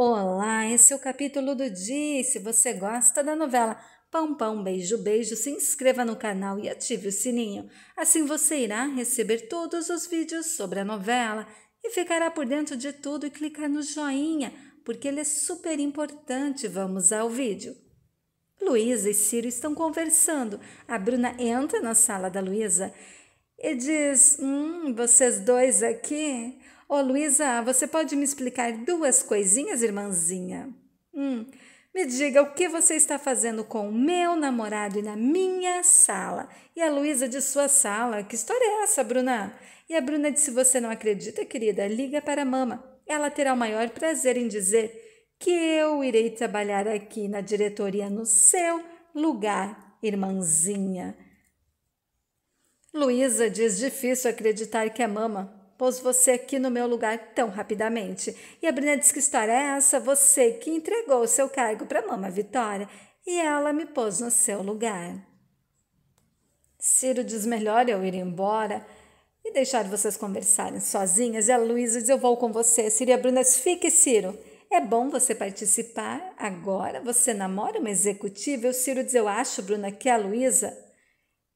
Olá, esse é o capítulo do dia. E se você gosta da novela Pão Pão Beijo Beijo, se inscreva no canal e ative o sininho. Assim você irá receber todos os vídeos sobre a novela e ficará por dentro de tudo e clicar no joinha, porque ele é super importante. Vamos ao vídeo. Luísa e Ciro estão conversando. A Bruna entra na sala da Luísa e diz: Hum, vocês dois aqui? Ô, oh, Luísa, você pode me explicar duas coisinhas, irmãzinha? Hum, me diga o que você está fazendo com o meu namorado e na minha sala. E a Luísa de sua sala. Que história é essa, Bruna? E a Bruna disse: Você não acredita, querida? Liga para a mama. Ela terá o maior prazer em dizer que eu irei trabalhar aqui na diretoria no seu lugar, irmãzinha. Luísa diz difícil acreditar que a mama Pôs você aqui no meu lugar tão rapidamente. E a Bruna disse que história é essa? Você que entregou o seu cargo para Mama Vitória e ela me pôs no seu lugar. Ciro diz melhor eu ir embora e deixar vocês conversarem sozinhas. E a Luísa diz: Eu vou com você. Ciro e a Bruna diz: Fique, Ciro. É bom você participar agora. Você namora uma executiva. E o Ciro diz: Eu acho, Bruna, que a Luísa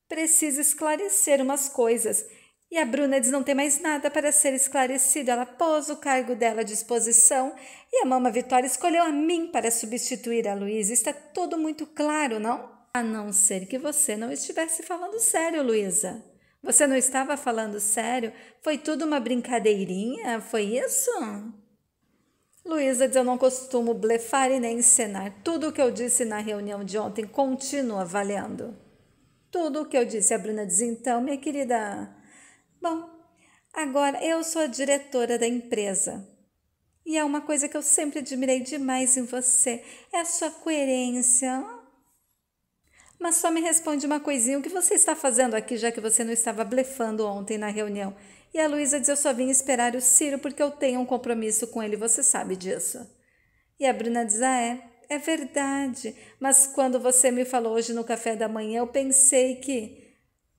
precisa esclarecer umas coisas. E a Bruna diz não ter mais nada para ser esclarecido. Ela pôs o cargo dela à disposição e a mama Vitória escolheu a mim para substituir a Luísa. Está tudo muito claro, não? A não ser que você não estivesse falando sério, Luísa. Você não estava falando sério? Foi tudo uma brincadeirinha? Foi isso? Luísa diz: Eu não costumo blefar e nem encenar. Tudo o que eu disse na reunião de ontem continua valendo. Tudo o que eu disse, a Bruna diz: Então, minha querida. Bom, agora eu sou a diretora da empresa. E é uma coisa que eu sempre admirei demais em você, é a sua coerência. Mas só me responde uma coisinha, o que você está fazendo aqui, já que você não estava blefando ontem na reunião? E a Luísa diz, eu só vim esperar o Ciro porque eu tenho um compromisso com ele, você sabe disso. E a Bruna diz, ah é, é verdade, mas quando você me falou hoje no café da manhã, eu pensei que...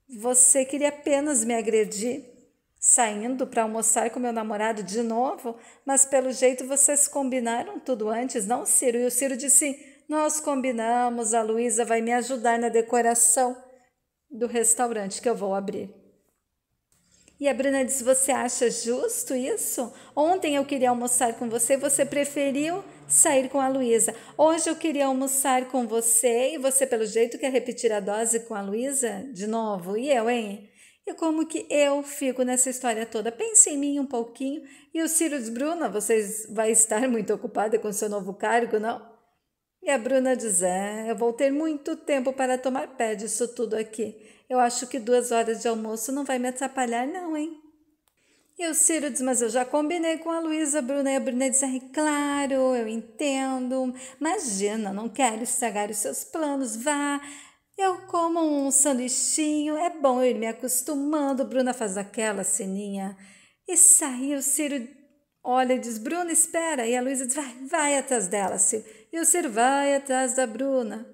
Você queria apenas me agredir, saindo para almoçar com meu namorado de novo, mas pelo jeito vocês combinaram tudo antes, não, Ciro? E o Ciro disse: Nós combinamos, a Luísa vai me ajudar na decoração do restaurante que eu vou abrir. E a Bruna diz: Você acha justo isso? Ontem eu queria almoçar com você, você preferiu sair com a Luísa. Hoje eu queria almoçar com você e você, pelo jeito, quer repetir a dose com a Luísa de novo? E eu, hein? E como que eu fico nessa história toda? Pense em mim um pouquinho. E o Ciro diz: Bruna, você vai estar muito ocupada com seu novo cargo, não? E a Bruna diz: É, eu vou ter muito tempo para tomar pé disso tudo aqui. Eu acho que duas horas de almoço não vai me atrapalhar, não, hein? E o Ciro diz: Mas eu já combinei com a Luísa, Bruna. E a Bruna diz: é, claro, eu entendo. Imagina, não quero estragar os seus planos, vá. Eu como um sanduichinho, é bom eu ir me acostumando. Bruna faz aquela sininha. E saiu o Ciro Olha e diz: Bruna, espera. E a Luísa diz: vai, vai atrás dela, Sil. E o Ciro vai atrás da Bruna.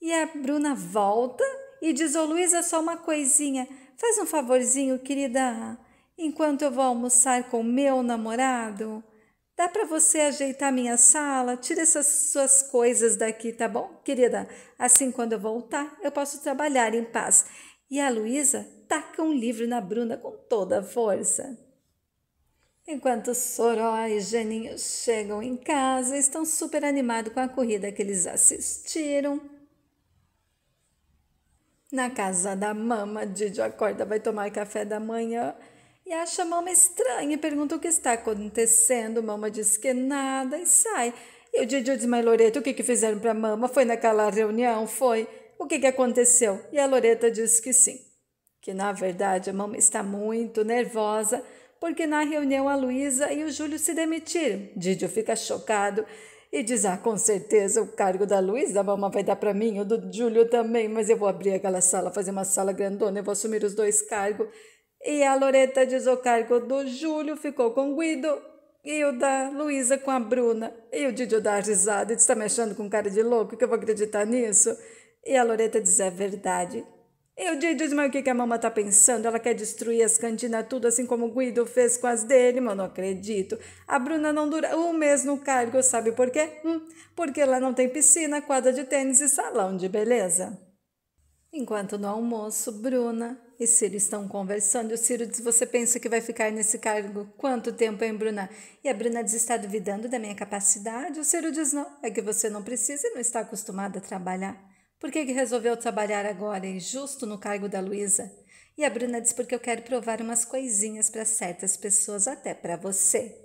E a Bruna volta e diz: Ô oh, Luísa, só uma coisinha. Faz um favorzinho, querida. Enquanto eu vou almoçar com meu namorado, dá para você ajeitar minha sala? Tira essas suas coisas daqui, tá bom, querida? Assim, quando eu voltar, eu posso trabalhar em paz. E a Luísa taca um livro na Bruna com toda a força. Enquanto Soró e Geninho chegam em casa, estão super animados com a corrida que eles assistiram. Na casa da mama, Didio acorda, vai tomar café da manhã e acha a mama estranha e pergunta o que está acontecendo. Mama diz que nada e sai. E o Didio diz, mas Loreto, o que, que fizeram para a mama? Foi naquela reunião? Foi? O que, que aconteceu? E a Loreta diz que sim, que na verdade a mama está muito nervosa porque na reunião a Luísa e o Júlio se demitiram. Didio fica chocado e diz: Ah, com certeza o cargo da Luísa, a mamãe vai dar para mim, o do Júlio também, mas eu vou abrir aquela sala, fazer uma sala grandona, eu vou assumir os dois cargos. E a Loreta diz: O cargo do Júlio ficou com o Guido. E o da Luísa com a Bruna. E o Didio dá risada e diz: Tá mexendo com cara de louco, que eu vou acreditar nisso? E a Loreta diz: É verdade. Eu te diz, mas o que, a mamãe tá pensando? Ela quer destruir as cantinas tudo, assim como o Guido fez com as dele, mas não acredito. A Bruna não dura um mês no cargo, sabe por quê? Hum, porque ela não tem piscina, quadra de tênis e salão de beleza. Enquanto no almoço, Bruna e Ciro estão conversando. O Ciro diz: Você pensa que vai ficar nesse cargo quanto tempo, hein, Bruna? E a Bruna diz: Está duvidando da minha capacidade? O Ciro diz: Não, é que você não precisa e não está acostumada a trabalhar. Por que, resolveu trabalhar agora e justo no cargo da Luísa? E a Bruna diz: Porque eu quero provar umas coisinhas para certas pessoas, até para você.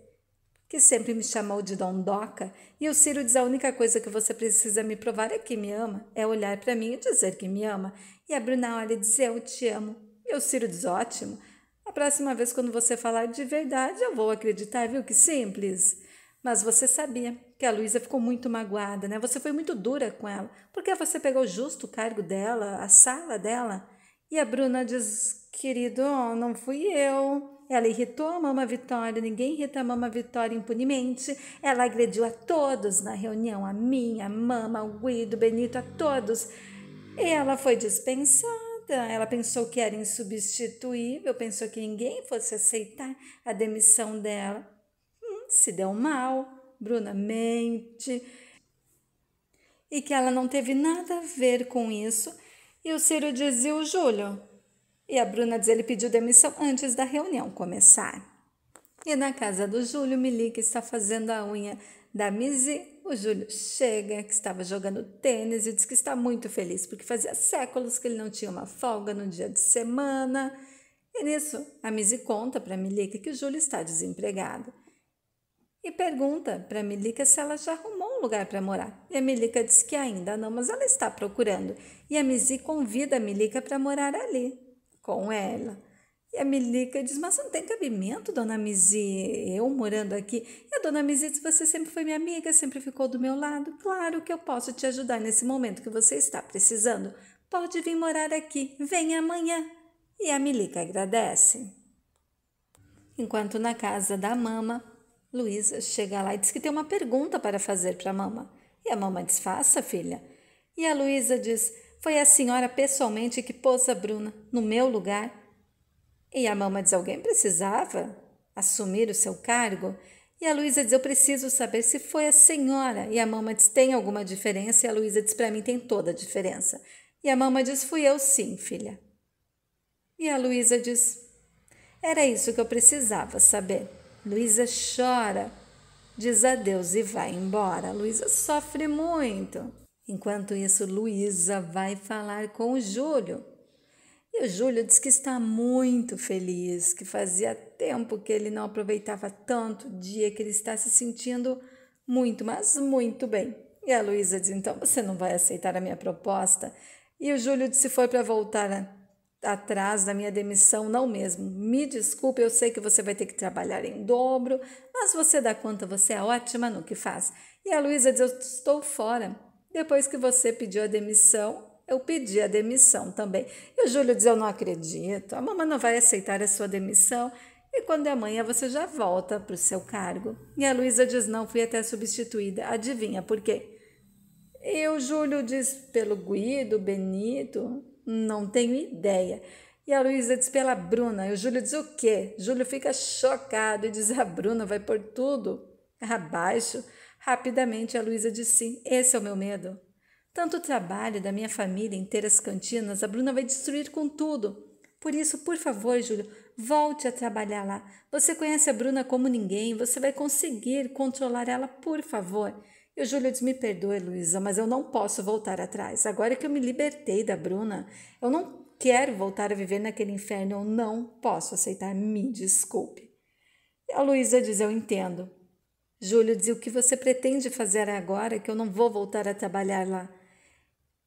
Que sempre me chamou de dondoca. E o Ciro diz: A única coisa que você precisa me provar é que me ama, é olhar para mim e dizer que me ama. E a Bruna olha e diz: Eu te amo. E o Ciro diz: Ótimo. A próxima vez, quando você falar de verdade, eu vou acreditar, viu? Que simples. Mas você sabia que a Luísa ficou muito magoada, né? Você foi muito dura com ela, porque você pegou justo o cargo dela, a sala dela. E a Bruna diz: querido, não fui eu. Ela irritou a Mama Vitória, ninguém irrita a Mama Vitória impunemente. Ela agrediu a todos na reunião, a minha, a Mama, o Guido, o Benito, a todos. E ela foi dispensada. Ela pensou que era insubstituível, pensou que ninguém fosse aceitar a demissão dela se deu mal, Bruna mente, e que ela não teve nada a ver com isso. E o Ciro dizia o Júlio. E a Bruna diz ele pediu demissão antes da reunião começar. E na casa do Júlio, Milica está fazendo a unha da Mizi, O Júlio chega, que estava jogando tênis e diz que está muito feliz, porque fazia séculos que ele não tinha uma folga no dia de semana. E nisso, a Mizi conta para Milica que o Júlio está desempregado e pergunta para a Melica se ela já arrumou um lugar para morar. E a Melica diz que ainda não, mas ela está procurando. E a Mizi convida a Melica para morar ali com ela. E a Melica diz: Mas não tem cabimento, dona Mizi, eu morando aqui. E a dona Mizi diz: Você sempre foi minha amiga, sempre ficou do meu lado. Claro que eu posso te ajudar nesse momento que você está precisando. Pode vir morar aqui, vem amanhã. E a Melica agradece. Enquanto na casa da mama, Luísa chega lá e diz que tem uma pergunta para fazer para a mama. E a mama diz: Faça, filha. E a Luísa diz: Foi a senhora pessoalmente que pôs a Bruna no meu lugar. E a mama diz: Alguém precisava assumir o seu cargo? E a Luísa diz: Eu preciso saber se foi a senhora. E a mama diz: Tem alguma diferença? E a Luísa diz: Para mim tem toda a diferença. E a mama diz: Fui eu sim, filha. E a Luísa diz: Era isso que eu precisava saber. Luísa chora, diz adeus e vai embora. Luísa sofre muito. Enquanto isso, Luísa vai falar com o Júlio. E o Júlio diz que está muito feliz, que fazia tempo que ele não aproveitava tanto o dia, que ele está se sentindo muito, mas muito bem. E a Luísa diz: então você não vai aceitar a minha proposta? E o Júlio disse: foi para voltar atrás da minha demissão, não mesmo. Me desculpe, eu sei que você vai ter que trabalhar em dobro, mas você dá conta, você é ótima no que faz. E a Luísa diz: Eu estou fora. Depois que você pediu a demissão, eu pedi a demissão também. E o Júlio diz: Eu não acredito, a mamãe não vai aceitar a sua demissão. E quando é amanhã você já volta para o seu cargo. E a Luísa diz: Não, fui até substituída. Adivinha por quê? E o Júlio diz: Pelo Guido, Benito. Não tenho ideia. E a Luísa diz pela Bruna. E o Júlio diz o quê? Júlio fica chocado e diz: a ah, Bruna vai pôr tudo abaixo. Rapidamente a Luísa diz sim. Esse é o meu medo. Tanto trabalho da minha família inteiras cantinas, a Bruna vai destruir com tudo. Por isso, por favor, Júlio, volte a trabalhar lá. Você conhece a Bruna como ninguém, você vai conseguir controlar ela, por favor. E o Júlio diz: Me perdoe, Luísa, mas eu não posso voltar atrás. Agora que eu me libertei da Bruna, eu não quero voltar a viver naquele inferno, eu não posso aceitar, me desculpe. E a Luísa diz: Eu entendo. Júlio diz: O que você pretende fazer agora que eu não vou voltar a trabalhar lá?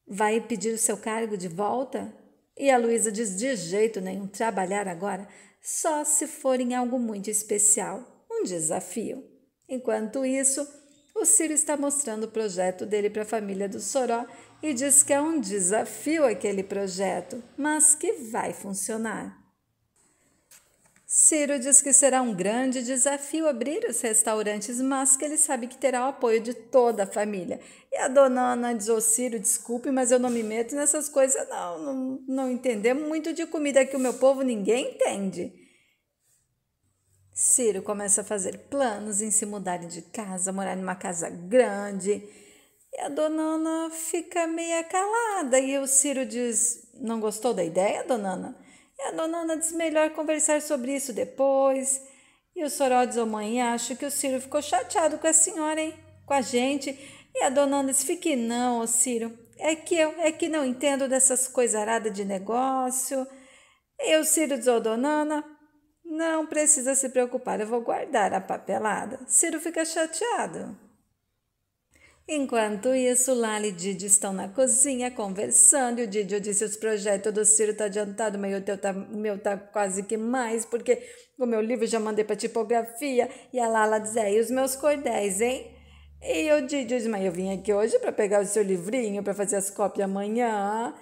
Vai pedir o seu cargo de volta? E a Luísa diz: De jeito nenhum, trabalhar agora só se for em algo muito especial, um desafio. Enquanto isso, o Ciro está mostrando o projeto dele para a família do Soró e diz que é um desafio aquele projeto, mas que vai funcionar. Ciro diz que será um grande desafio abrir os restaurantes, mas que ele sabe que terá o apoio de toda a família. E a dona Ana diz: Ô Ciro, desculpe, mas eu não me meto nessas coisas, não. Não, não entendemos muito de comida que o meu povo ninguém entende. Ciro começa a fazer planos em se mudarem de casa, morar numa casa grande. E a dona Ana fica meia calada. E o Ciro diz: Não gostou da ideia, dona Ana? E a dona Ana diz: Melhor conversar sobre isso depois. E o Soró diz: oh, Mãe, acho que o Ciro ficou chateado com a senhora, hein? Com a gente. E a dona Ana diz: Fique não, ô Ciro. É que eu é que não entendo dessas coisaradas de negócio. E o Ciro diz: Ô, oh, dona Ana, não precisa se preocupar, eu vou guardar a papelada. Ciro fica chateado. Enquanto isso, Lala e Didi estão na cozinha conversando. E o Didi disse: Os projetos do Ciro tá adiantado, mas o teu tá, meu tá quase que mais, porque o meu livro já mandei para tipografia. E a Lala diz: é, e os meus cordéis, hein? E o Didi diz: Mas eu vim aqui hoje para pegar o seu livrinho para fazer as cópias amanhã.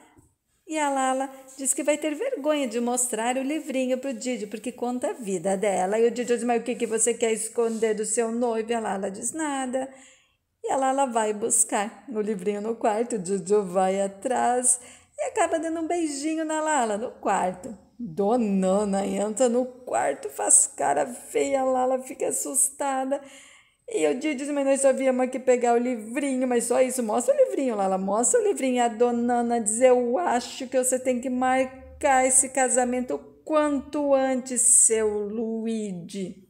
E a Lala diz que vai ter vergonha de mostrar o livrinho para o Didi, porque conta a vida dela. E o Didi diz, mas o que, que você quer esconder do seu noivo? E a Lala diz, nada. E a Lala vai buscar o livrinho no quarto, o Didi vai atrás e acaba dando um beijinho na Lala no quarto. Donana entra no quarto, faz cara feia, a Lala fica assustada. E o Dio disse, mas nós só víamos que pegar o livrinho, mas só isso. Mostra o livrinho, Lala, mostra o livrinho. A donana diz, eu acho que você tem que marcar esse casamento o quanto antes, seu Luigi.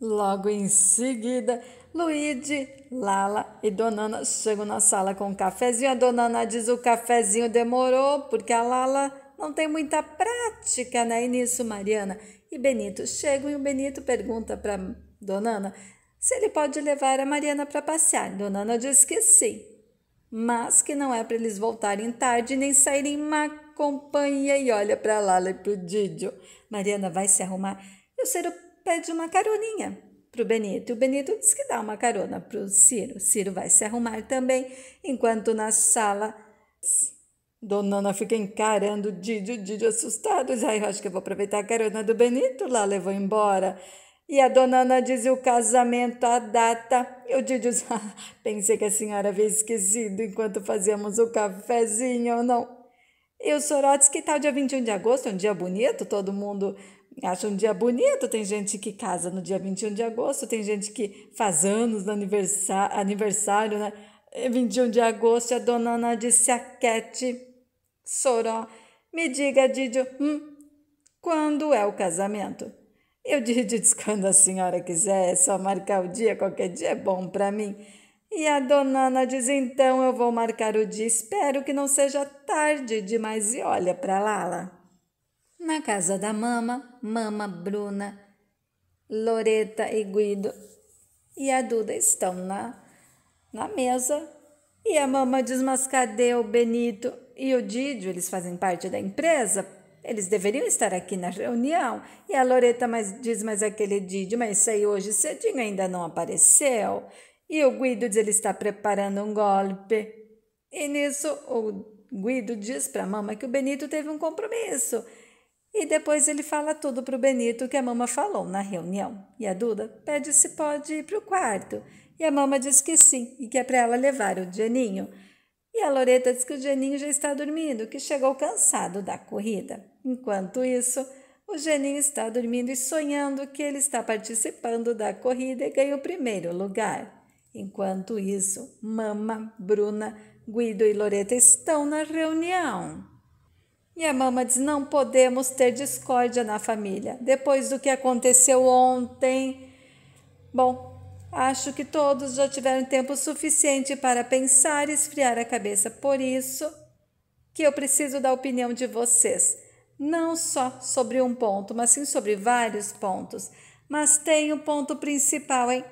Logo em seguida, Luigi, Lala e Donana chegam na sala com um cafezinho. A Donana diz o cafezinho demorou, porque a Lala não tem muita prática, né? E nisso, Mariana e Benito chegam e o Benito pergunta para Dona Ana, se ele pode levar a Mariana para passear. Dona Ana diz que sim, mas que não é para eles voltarem tarde nem saírem má companhia. E olha para Lala e para o Didio. Mariana vai se arrumar e o Ciro pede uma caroninha para o Benito. O Benito diz que dá uma carona para o Ciro. Ciro vai se arrumar também, enquanto na sala. Dona Ana fica encarando o Didi, o Didi assustado. Já, eu acho que eu vou aproveitar a carona do Benito lá, levou embora. E a dona Ana diz o casamento, a data. Eu diz, ah, pensei que a senhora havia esquecido enquanto fazíamos o cafezinho ou não. E o Sorotes, que tal dia 21 de agosto? É um dia bonito, todo mundo acha um dia bonito. Tem gente que casa no dia 21 de agosto, tem gente que faz anos no aniversário, aniversário né? 21 de agosto, a dona Ana disse a Cat Soró, me diga, Didio, hum, quando é o casamento? Eu disse quando a senhora quiser, é só marcar o dia, qualquer dia é bom para mim. E a dona Ana diz: então eu vou marcar o dia, espero que não seja tarde demais e olha para Lala. Na casa da mama, mama, Bruna, Loreta e Guido e a Duda estão na, na mesa e a mama desmascadeia o Benito e o Didio, eles fazem parte da empresa, eles deveriam estar aqui na reunião. E a Loreta mais, diz, mas aquele Didi, mas saiu hoje cedinho ainda não apareceu. E o Guido diz, ele está preparando um golpe. E nisso o Guido diz para a mama que o Benito teve um compromisso. E depois ele fala tudo para o Benito que a mama falou na reunião. E a Duda pede se pode ir para o quarto. E a mama diz que sim e que é para ela levar o Geninho E a Loreta diz que o Janinho já está dormindo, que chegou cansado da corrida. Enquanto isso, o geninho está dormindo e sonhando que ele está participando da corrida e ganha o primeiro lugar. Enquanto isso, Mama, Bruna, Guido e Loreta estão na reunião. E a mama diz: não podemos ter discórdia na família. Depois do que aconteceu ontem. Bom, acho que todos já tiveram tempo suficiente para pensar e esfriar a cabeça. Por isso que eu preciso da opinião de vocês não só sobre um ponto, mas sim sobre vários pontos. Mas tem o um ponto principal, hein?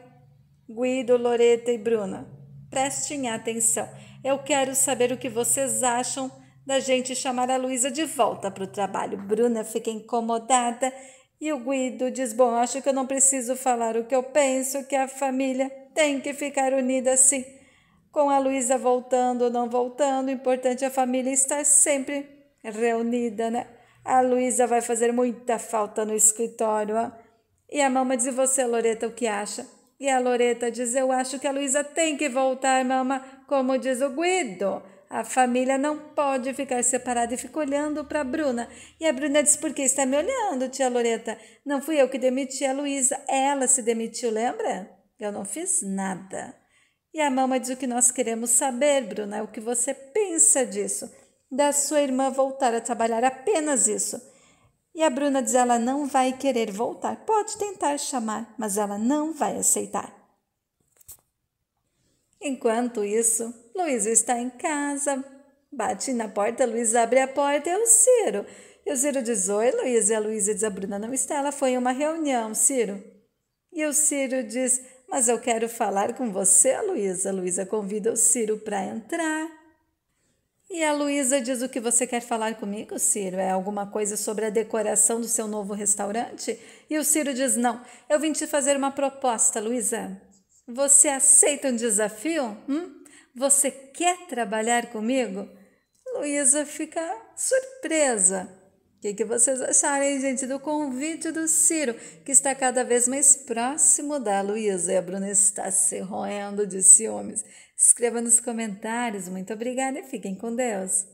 Guido, Loreta e Bruna, prestem atenção. Eu quero saber o que vocês acham da gente chamar a Luísa de volta para o trabalho. Bruna fica incomodada e o Guido diz: Bom, acho que eu não preciso falar o que eu penso, que a família tem que ficar unida sim. Com a Luísa voltando ou não voltando, o importante é a família estar sempre reunida, né? A Luísa vai fazer muita falta no escritório. Ó. E a mama diz: e você, Loreta, o que acha? E a Loreta diz: eu acho que a Luísa tem que voltar, mama, como diz o Guido. A família não pode ficar separada e fica olhando para a Bruna. E a Bruna diz: Por que está me olhando, tia Loreta? Não fui eu que demiti a Luísa. Ela se demitiu, lembra? Eu não fiz nada. E a mama diz: O que nós queremos saber, Bruna, é o que você pensa disso da sua irmã voltar a trabalhar, apenas isso. E a Bruna diz: ela não vai querer voltar. Pode tentar chamar, mas ela não vai aceitar. Enquanto isso, Luísa está em casa. Bate na porta, Luísa abre a porta, é o Ciro. E o Ciro diz: Oi, Luísa. E a Luísa diz: A Bruna não está, ela foi em uma reunião, Ciro. E o Ciro diz: Mas eu quero falar com você, Luísa. Luísa convida o Ciro para entrar. E a Luísa diz o que você quer falar comigo, Ciro? É alguma coisa sobre a decoração do seu novo restaurante? E o Ciro diz: Não, eu vim te fazer uma proposta, Luísa. Você aceita um desafio? Hum? Você quer trabalhar comigo? Luísa fica surpresa. O que, que vocês acharam, hein, gente, do convite do Ciro, que está cada vez mais próximo da Luísa? E a Bruna está se roendo de ciúmes. Escreva nos comentários. Muito obrigada e fiquem com Deus.